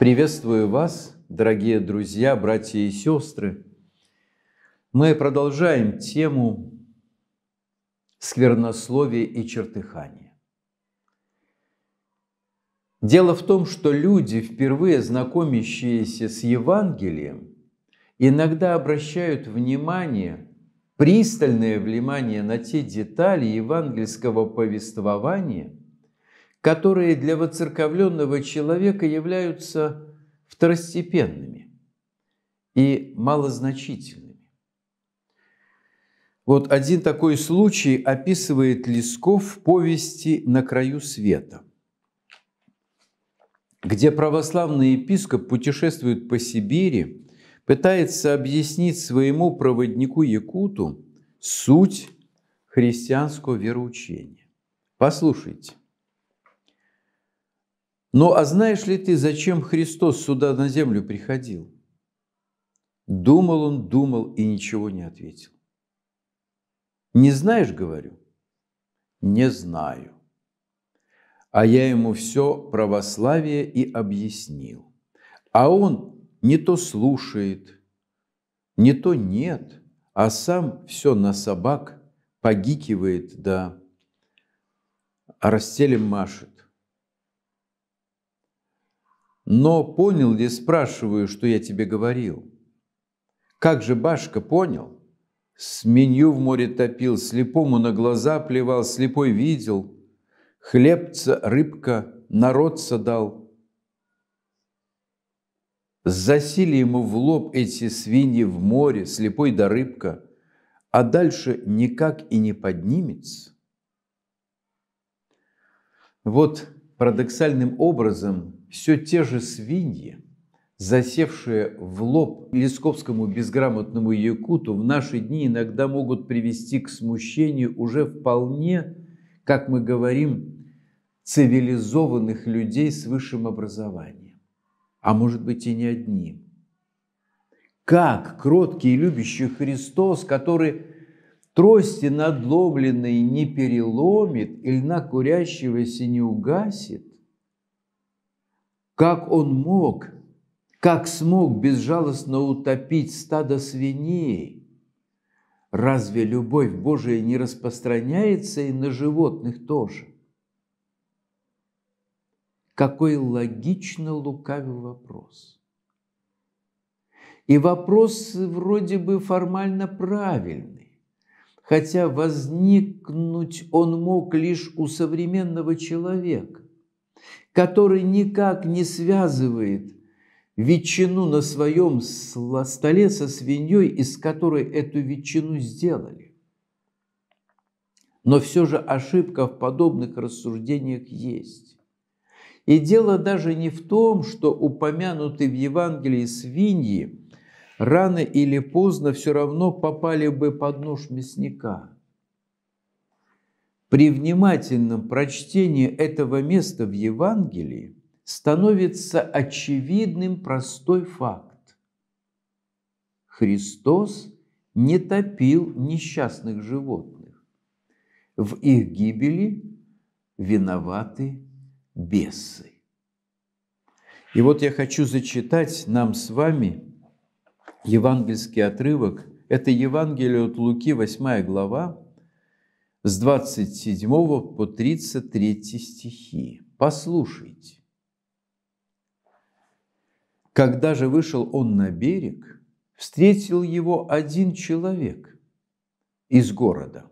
Приветствую вас, дорогие друзья, братья и сестры. Мы продолжаем тему сквернословие и чертыхания. Дело в том, что люди, впервые знакомящиеся с Евангелием, иногда обращают внимание, пристальное внимание на те детали евангельского повествования – которые для воцерковленного человека являются второстепенными и малозначительными. Вот один такой случай описывает Лесков в повести «На краю света», где православный епископ путешествует по Сибири, пытается объяснить своему проводнику Якуту суть христианского вероучения. Послушайте. Ну а знаешь ли ты, зачем Христос сюда на землю приходил? Думал он, думал и ничего не ответил. Не знаешь, говорю? Не знаю. А я ему все православие и объяснил. А он не то слушает, не то нет, а сам все на собак погикивает, да, а расстелем машет. Но понял ли, спрашиваю, что я тебе говорил? Как же Башка понял? Сменью в море топил, слепому на глаза плевал, слепой видел. Хлебца, рыбка, народ дал. Засили ему в лоб эти свиньи в море, слепой да рыбка, а дальше никак и не поднимется. Вот парадоксальным образом все те же свиньи, засевшие в лоб лесковскому безграмотному якуту, в наши дни иногда могут привести к смущению уже вполне, как мы говорим, цивилизованных людей с высшим образованием. А может быть и не одним. Как кроткий и любящий Христос, который трости надломленной не переломит и льна курящегося не угасит, как он мог, как смог безжалостно утопить стадо свиней? Разве любовь Божия не распространяется и на животных тоже? Какой логично лукавый вопрос. И вопрос вроде бы формально правильный, хотя возникнуть он мог лишь у современного человека который никак не связывает ветчину на своем столе со свиньей, из которой эту ветчину сделали. Но все же ошибка в подобных рассуждениях есть. И дело даже не в том, что упомянутые в Евангелии свиньи рано или поздно все равно попали бы под нож мясника – при внимательном прочтении этого места в Евангелии становится очевидным простой факт. Христос не топил несчастных животных. В их гибели виноваты бесы. И вот я хочу зачитать нам с вами евангельский отрывок. Это Евангелие от Луки, 8 глава, с 27 по 33 стихи. Послушайте. Когда же вышел он на берег, встретил его один человек из города,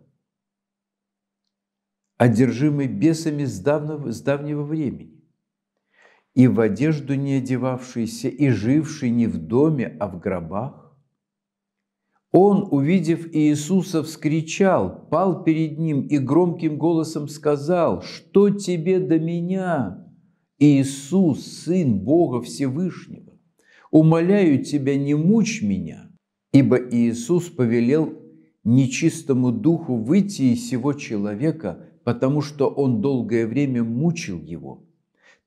одержимый бесами с давнего, с давнего времени, и в одежду не одевавшийся, и живший не в доме, а в гробах, он, увидев Иисуса, вскричал, пал перед ним и громким голосом сказал, «Что тебе до меня, Иисус, Сын Бога Всевышнего? Умоляю тебя, не мучь меня!» Ибо Иисус повелел нечистому духу выйти из сего человека, потому что он долгое время мучил его.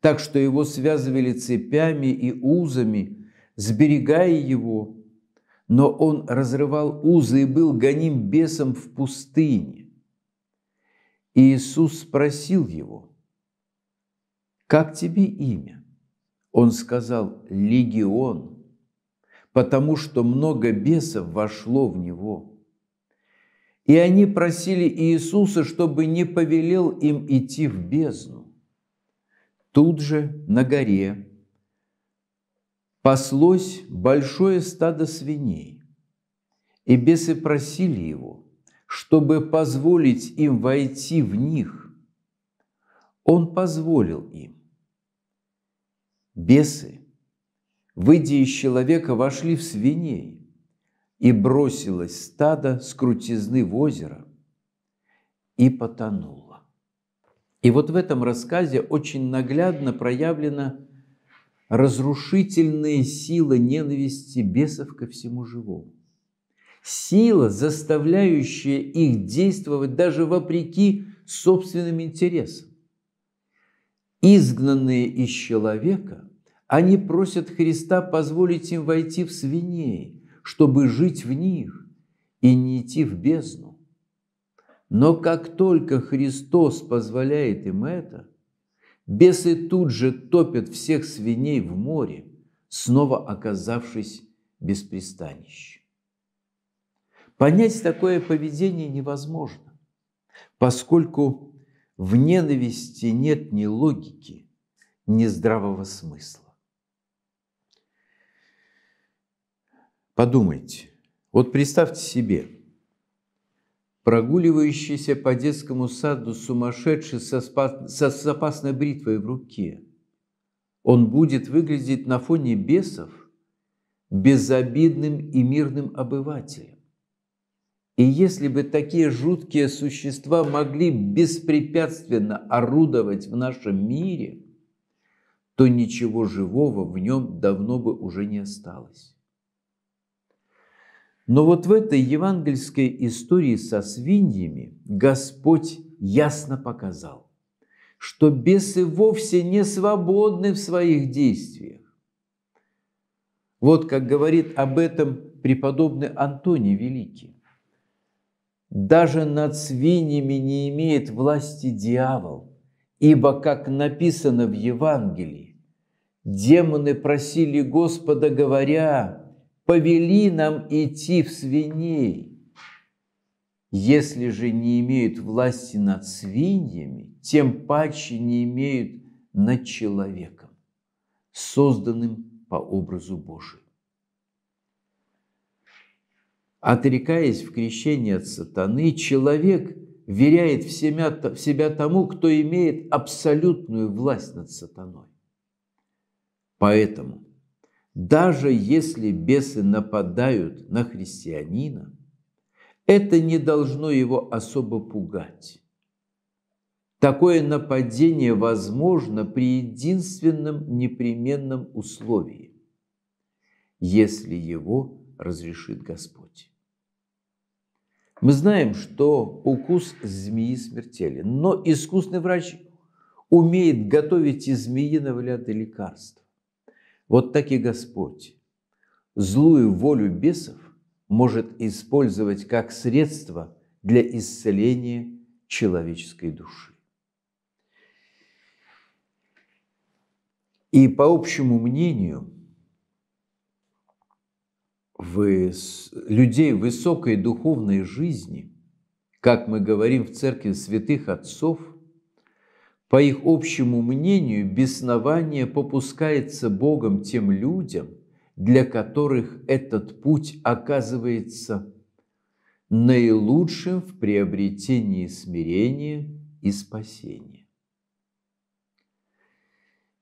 Так что его связывали цепями и узами, сберегая его, но он разрывал узы и был гоним бесом в пустыне. И Иисус спросил его, «Как тебе имя?» Он сказал, «Легион», потому что много бесов вошло в него. И они просили Иисуса, чтобы не повелел им идти в бездну. Тут же на горе паслось большое стадо свиней, и бесы просили его, чтобы позволить им войти в них. Он позволил им. Бесы, выйдя из человека, вошли в свиней, и бросилось стадо с крутизны в озеро и потонуло. И вот в этом рассказе очень наглядно проявлена разрушительная сила ненависти бесов ко всему живому. Сила, заставляющая их действовать даже вопреки собственным интересам. Изгнанные из человека, они просят Христа позволить им войти в свиней, чтобы жить в них и не идти в бездну. Но как только Христос позволяет им это – Бесы тут же топят всех свиней в море, снова оказавшись без пристанища. Понять такое поведение невозможно, поскольку в ненависти нет ни логики, ни здравого смысла. Подумайте, вот представьте себе – прогуливающийся по детскому саду сумасшедший со, спа... со запасной бритвой в руке. Он будет выглядеть на фоне бесов безобидным и мирным обывателем. И если бы такие жуткие существа могли беспрепятственно орудовать в нашем мире, то ничего живого в нем давно бы уже не осталось. Но вот в этой евангельской истории со свиньями Господь ясно показал, что бесы вовсе не свободны в своих действиях. Вот как говорит об этом преподобный Антоний Великий. «Даже над свиньями не имеет власти дьявол, ибо, как написано в Евангелии, демоны просили Господа, говоря, повели нам идти в свиней. Если же не имеют власти над свиньями, тем паче не имеют над человеком, созданным по образу Божию. Отрекаясь в крещении от сатаны, человек веряет в себя, в себя тому, кто имеет абсолютную власть над сатаной. Поэтому даже если бесы нападают на христианина, это не должно его особо пугать. Такое нападение возможно при единственном непременном условии – если его разрешит Господь. Мы знаем, что укус змеи смертелен, но искусный врач умеет готовить из змеиного ряда лекарств. Вот так и Господь злую волю бесов может использовать как средство для исцеления человеческой души. И по общему мнению, в людей высокой духовной жизни, как мы говорим в церкви святых отцов – по их общему мнению, беснование попускается Богом тем людям, для которых этот путь оказывается наилучшим в приобретении смирения и спасения.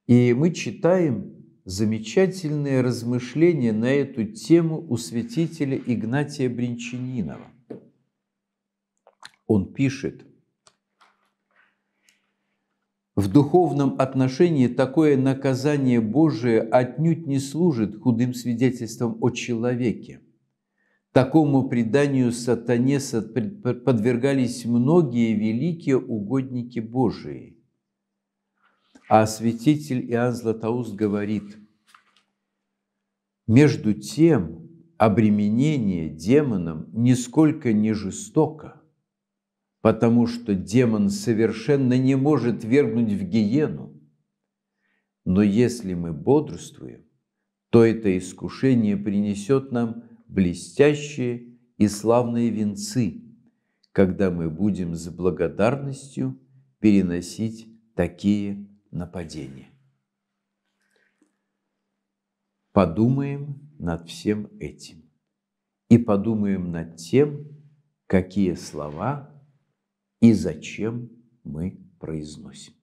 И мы читаем замечательные размышления на эту тему у святителя Игнатия Бринчанинова. Он пишет – в духовном отношении такое наказание Божие отнюдь не служит худым свидетельством о человеке. Такому преданию сатане подвергались многие великие угодники Божии. А святитель Иоанн Златоуст говорит, «Между тем обременение демоном нисколько не жестоко, потому что демон совершенно не может вергнуть в гиену. Но если мы бодрствуем, то это искушение принесет нам блестящие и славные венцы, когда мы будем с благодарностью переносить такие нападения. Подумаем над всем этим и подумаем над тем, какие слова – и зачем мы произносим.